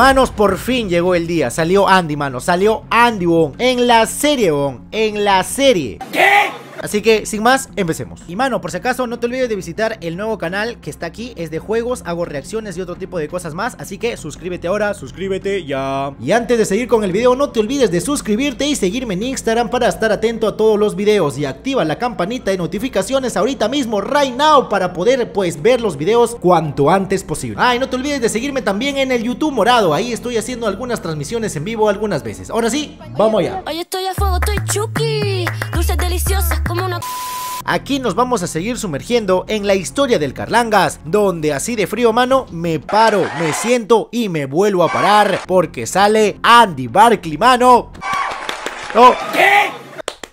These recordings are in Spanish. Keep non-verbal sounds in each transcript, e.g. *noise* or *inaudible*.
Manos, por fin llegó el día. Salió Andy, Manos. Salió Andy, bon. En la serie, bon. En la serie. ¿Qué? Así que sin más, empecemos. Y mano, por si acaso no te olvides de visitar el nuevo canal que está aquí, es de juegos, hago reacciones y otro tipo de cosas más, así que suscríbete ahora, suscríbete ya. Y antes de seguir con el video, no te olvides de suscribirte y seguirme en Instagram para estar atento a todos los videos y activa la campanita de notificaciones ahorita mismo, right now, para poder pues ver los videos cuanto antes posible. Ah, y no te olvides de seguirme también en el YouTube morado, ahí estoy haciendo algunas transmisiones en vivo algunas veces. Ahora sí, vamos allá. Hoy estoy a fuego, estoy chuki, Dulce, deliciosa Aquí nos vamos a seguir sumergiendo en la historia del Carlangas, donde así de frío mano me paro, me siento y me vuelvo a parar porque sale Andy Barclay mano.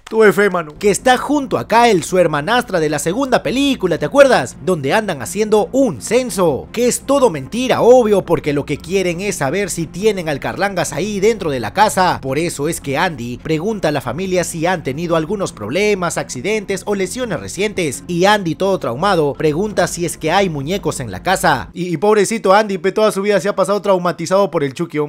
Tu fe, Que está junto a Kyle, su hermanastra de la segunda película, ¿te acuerdas? Donde andan haciendo un censo. Que es todo mentira, obvio, porque lo que quieren es saber si tienen al Carlangas ahí dentro de la casa. Por eso es que Andy pregunta a la familia si han tenido algunos problemas, accidentes o lesiones recientes. Y Andy, todo traumado, pregunta si es que hay muñecos en la casa. Y, pobrecito Andy, toda su vida se ha pasado traumatizado por el Chucky.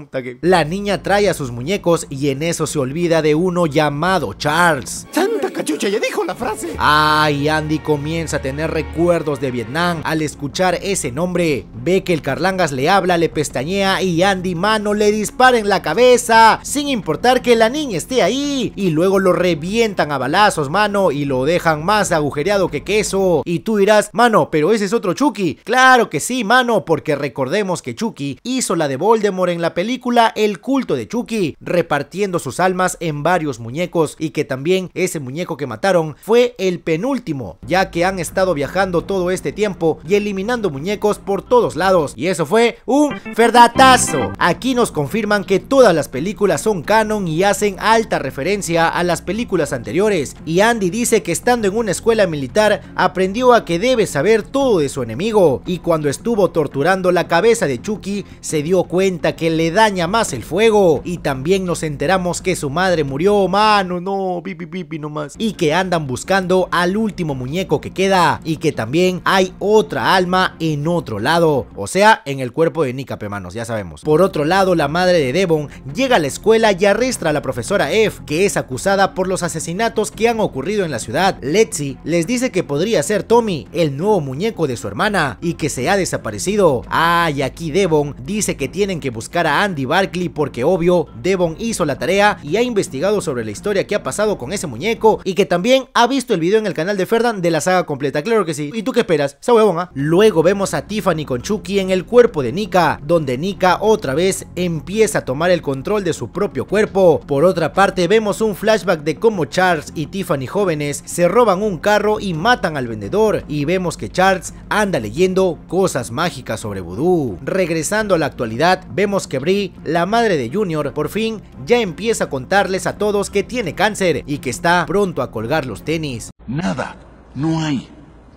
La niña trae a sus muñecos y en eso se olvida de uno llamado Charles Ten ¡Cachucha, ya dijo la frase! Ay, Andy comienza a tener recuerdos de Vietnam al escuchar ese nombre. Ve que el Carlangas le habla, le pestañea y Andy mano le dispara en la cabeza, sin importar que la niña esté ahí. Y luego lo revientan a balazos, mano, y lo dejan más agujereado que queso. Y tú dirás, mano, pero ese es otro Chucky. Claro que sí, mano, porque recordemos que Chucky hizo la de Voldemort en la película El culto de Chucky, repartiendo sus almas en varios muñecos y que también ese muñeco que mataron fue el penúltimo, ya que han estado viajando todo este tiempo y eliminando muñecos por todos lados. Y eso fue un Ferdatazo, Aquí nos confirman que todas las películas son canon y hacen alta referencia a las películas anteriores. Y Andy dice que estando en una escuela militar aprendió a que debe saber todo de su enemigo. Y cuando estuvo torturando la cabeza de Chucky, se dio cuenta que le daña más el fuego. Y también nos enteramos que su madre murió. Mano, no, pipi pipi nomás y que andan buscando al último muñeco que queda y que también hay otra alma en otro lado, o sea, en el cuerpo de Nika Pemanos, ya sabemos. Por otro lado, la madre de Devon llega a la escuela y arresta a la profesora F, que es acusada por los asesinatos que han ocurrido en la ciudad. Letzi les dice que podría ser Tommy, el nuevo muñeco de su hermana, y que se ha desaparecido. Ah, y aquí Devon dice que tienen que buscar a Andy Barkley porque obvio, Devon hizo la tarea y ha investigado sobre la historia que ha pasado con ese muñeco y que también ha visto el video en el canal de Ferdan de la saga completa, claro que sí. ¿Y tú qué esperas? ¿Esa Luego vemos a Tiffany con Chucky en el cuerpo de Nika, donde Nika otra vez empieza a tomar el control de su propio cuerpo. Por otra parte vemos un flashback de cómo Charles y Tiffany jóvenes se roban un carro y matan al vendedor y vemos que Charles anda leyendo cosas mágicas sobre vudú. Regresando a la actualidad vemos que Brie, la madre de Junior, por fin ya empieza a contarles a todos que tiene cáncer y que está pronto a colgar los tenis. Nada, no hay,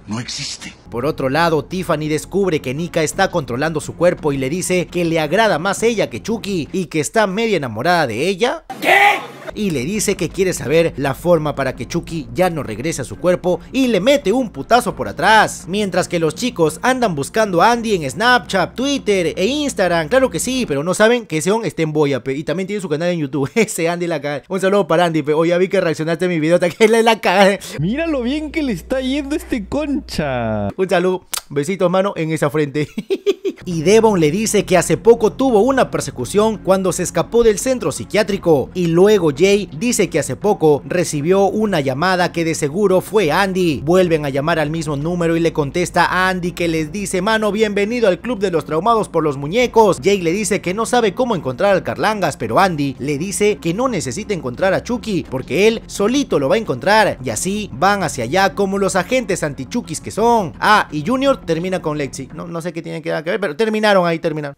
no existe. Por otro lado, Tiffany descubre que Nika está controlando su cuerpo y le dice que le agrada más ella que Chucky y que está media enamorada de ella. ¿Qué? y le dice que quiere saber la forma para que Chucky ya no regrese a su cuerpo y le mete un putazo por atrás. Mientras que los chicos andan buscando a Andy en Snapchat, Twitter e Instagram, claro que sí, pero no saben que ese hombre está en Boya, y también tiene su canal en YouTube, *laughs* ese Andy la caga. Un saludo para Andy, hoy ya vi que reaccionaste a mi video, que le la caga. Mira lo bien que le está yendo este concha. Un saludo, besitos mano en esa frente. *laughs* y Devon le dice que hace poco tuvo una persecución cuando se escapó del centro psiquiátrico y luego Jay dice que hace poco recibió una llamada que de seguro fue Andy. Vuelven a llamar al mismo número y le contesta a Andy que les dice mano bienvenido al club de los traumados por los muñecos. Jay le dice que no sabe cómo encontrar al Carlangas pero Andy le dice que no necesita encontrar a Chucky porque él solito lo va a encontrar y así van hacia allá como los agentes anti Chucky's que son. Ah, y Junior termina con Lexi. No, no sé qué tiene que ver, pero terminaron ahí, terminaron.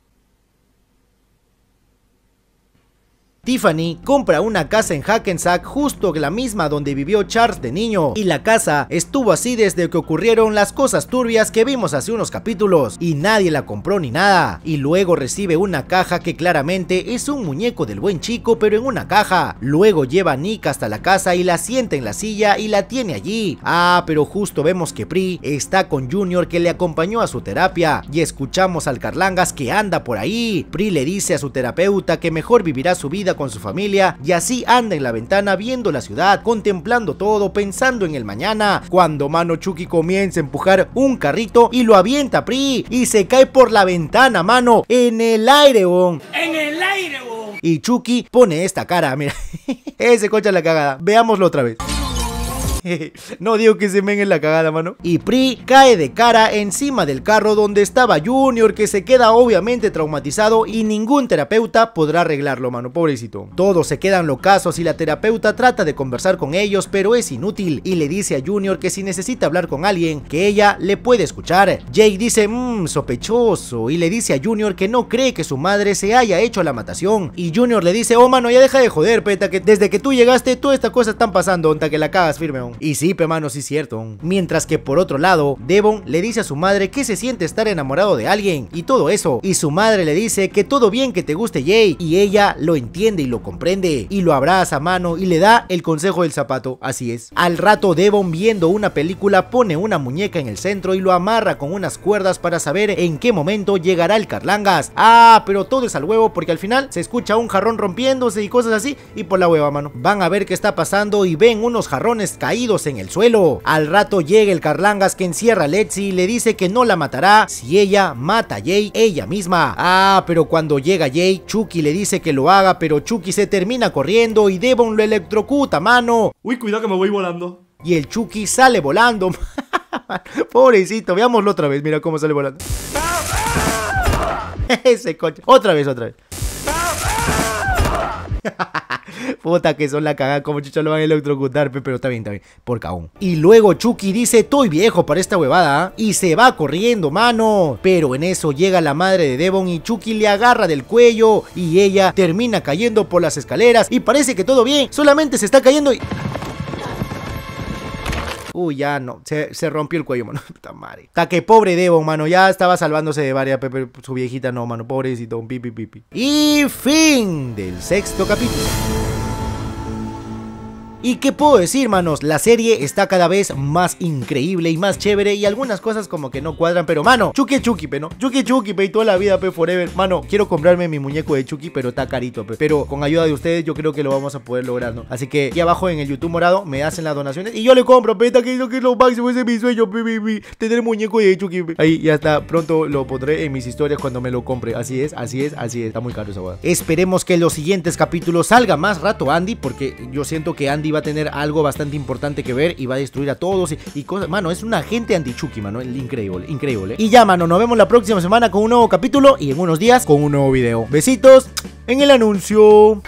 Tiffany compra una casa en Hackensack justo la misma donde vivió Charles de niño y la casa estuvo así desde que ocurrieron las cosas turbias que vimos hace unos capítulos y nadie la compró ni nada y luego recibe una caja que claramente es un muñeco del buen chico pero en una caja. Luego lleva a Nick hasta la casa y la sienta en la silla y la tiene allí. Ah, pero justo vemos que Pri está con Junior que le acompañó a su terapia y escuchamos al Carlangas que anda por ahí. Pri le dice a su terapeuta que mejor vivirá su vida con su familia y así anda en la ventana viendo la ciudad, contemplando todo, pensando en el mañana, cuando Mano Chucky comienza a empujar un carrito y lo avienta Pri y se cae por la ventana, mano, en el aire, En el aire, Y Chucky pone esta cara, mira. *laughs* Ese coche la cagada. Veámoslo otra vez. *laughs* no digo que se me en la cagada, mano. Y Pri cae de cara encima del carro donde estaba Junior, que se queda obviamente traumatizado y ningún terapeuta podrá arreglarlo, mano, pobrecito. Todos se quedan locazos y la terapeuta trata de conversar con ellos, pero es inútil y le dice a Junior que si necesita hablar con alguien, que ella le puede escuchar. Jake dice, mmm, sospechoso, y le dice a Junior que no cree que su madre se haya hecho la matación. Y Junior le dice, oh, mano, ya deja de joder, peta, que desde que tú llegaste, todas estas cosas están pasando, Hasta que la cagas firme, y sí, pe mano, sí es cierto. Mientras que por otro lado, Devon le dice a su madre que se siente estar enamorado de alguien y todo eso. Y su madre le dice que todo bien que te guste Jay y ella lo entiende y lo comprende y lo abraza a mano y le da el consejo del zapato, así es. Al rato Devon viendo una película pone una muñeca en el centro y lo amarra con unas cuerdas para saber en qué momento llegará el Carlangas. Ah, pero todo es al huevo porque al final se escucha un jarrón rompiéndose y cosas así y por la hueva, mano. Van a ver qué está pasando y ven unos jarrones caídos en el suelo. Al rato llega el Carlangas que encierra a Lexi y le dice que no la matará si ella mata a Jay ella misma. Ah, pero cuando llega Jay, Chucky le dice que lo haga, pero Chucky se termina corriendo y Devon lo electrocuta, mano. Uy, cuidado que me voy volando. Y el Chucky sale volando. *laughs* Pobrecito, veámoslo otra vez, mira cómo sale volando. *laughs* Ese coche. Otra vez, otra vez. *laughs* Puta que son la cagada, como chucha lo van a electrocutar, pero está bien, está bien, por caón. Y luego Chucky dice, estoy viejo para esta huevada, ¿ah? y se va corriendo, mano. Pero en eso llega la madre de Devon y Chucky le agarra del cuello, y ella termina cayendo por las escaleras, y parece que todo bien, solamente se está cayendo y... Uy, ya no. Se, se rompió el cuello, mano. *laughs* Puta madre. Hasta que pobre debo mano. Ya estaba salvándose de varias. Pepe, su viejita no, mano. Pobrecito. pipi pipi. Y fin del sexto capítulo. ¿Y qué puedo decir, manos? La serie está cada vez más increíble y más chévere y algunas cosas como que no cuadran, pero mano, Chucky Chucky, pe, ¿no? Chucky Chucky, pe, y toda la vida, pe, forever. Mano, quiero comprarme mi muñeco de Chucky, pero está carito, pe. Pero con ayuda de ustedes yo creo que lo vamos a poder lograr, ¿no? Así que aquí abajo en el YouTube morado me hacen las donaciones y yo le compro, pe, que que es lo máximo, ese es mi sueño, pe, tener muñeco de Chucky, Ahí ya está, pronto lo pondré en mis historias cuando me lo compre. Así es, así es, así es. Está muy caro esa boda. Esperemos que en los siguientes capítulos salga más rato Andy, porque yo siento que Andy va a tener algo bastante importante que ver y va a destruir a todos y, cosas. Mano, es un agente anti-Chucky, mano. Increíble, increíble. Y ya, mano, nos vemos la próxima semana con un nuevo capítulo y en unos días con un nuevo video. Besitos en el anuncio.